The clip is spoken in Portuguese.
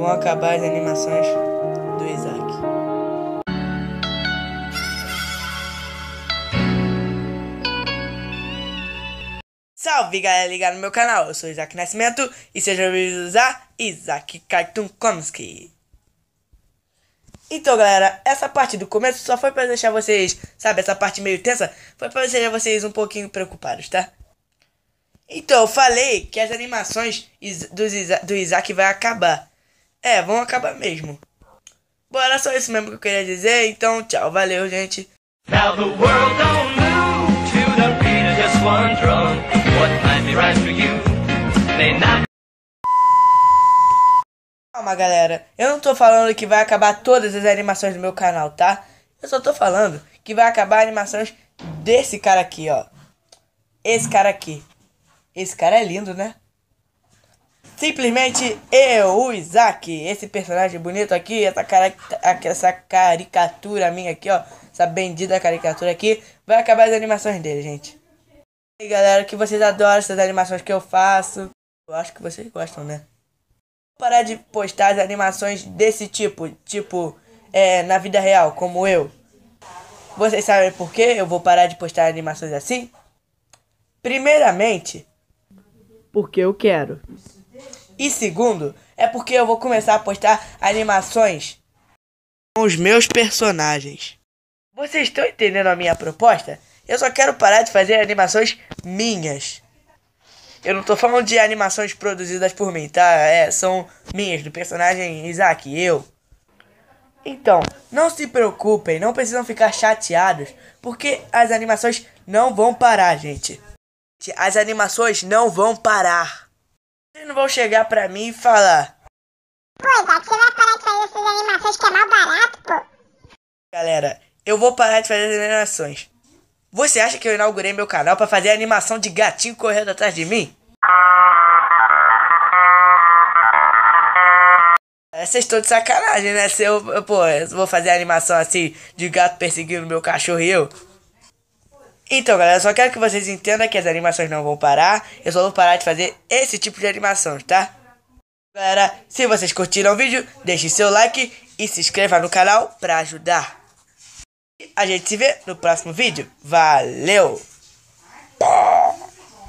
vão acabar as animações do Isaac. Salve galera ligada no meu canal, eu sou Isaac Nascimento e sejam bem-vindos a Isaac Cartoon Comics. Então galera, essa parte do começo só foi para deixar vocês, sabe, essa parte meio tensa, foi para deixar vocês um pouquinho preocupados, tá? Então eu falei que as animações do Isaac vai acabar. É, vão acabar mesmo. Bom, era só isso mesmo que eu queria dizer, então tchau, valeu, gente. Now the world don't move to the beat of just one drum. What might be right for you may not. Calma, galera. Eu não tô falando que vai acabar todas as animações do meu canal, tá? Eu só tô falando que vai acabar animações desse cara aqui, ó. Esse cara aqui. Esse cara é lindo, né? Simplesmente eu, o Isaac, esse personagem bonito aqui, essa, cara, essa caricatura minha aqui, ó, essa bendita caricatura aqui, vai acabar as animações dele, gente. E aí, galera, que vocês adoram essas animações que eu faço. Eu acho que vocês gostam, né? Vou parar de postar as animações desse tipo, tipo, é, na vida real, como eu. Vocês sabem por que eu vou parar de postar animações assim? Primeiramente, porque eu quero. E segundo, é porque eu vou começar a postar animações com os meus personagens. Vocês estão entendendo a minha proposta? Eu só quero parar de fazer animações minhas. Eu não tô falando de animações produzidas por mim, tá? É, são minhas, do personagem Isaac, eu. Então, não se preocupem, não precisam ficar chateados, porque as animações não vão parar, gente. As animações não vão parar. Vocês não vão chegar pra mim e falar. Pô, Isaac, você vai parar de fazer essas animações que é mal barato, pô. Galera, eu vou parar de fazer as animações. Você acha que eu inaugurei meu canal para fazer animação de gatinho correndo atrás de mim? É, vocês estão de sacanagem, né? Se eu, pô, eu vou fazer animação assim de gato perseguindo meu cachorro e eu. Então, galera, só quero que vocês entendam que as animações não vão parar. Eu só vou parar de fazer esse tipo de animação, tá? Galera, se vocês curtiram o vídeo, deixe seu like e se inscreva no canal pra ajudar. A gente se vê no próximo vídeo. Valeu!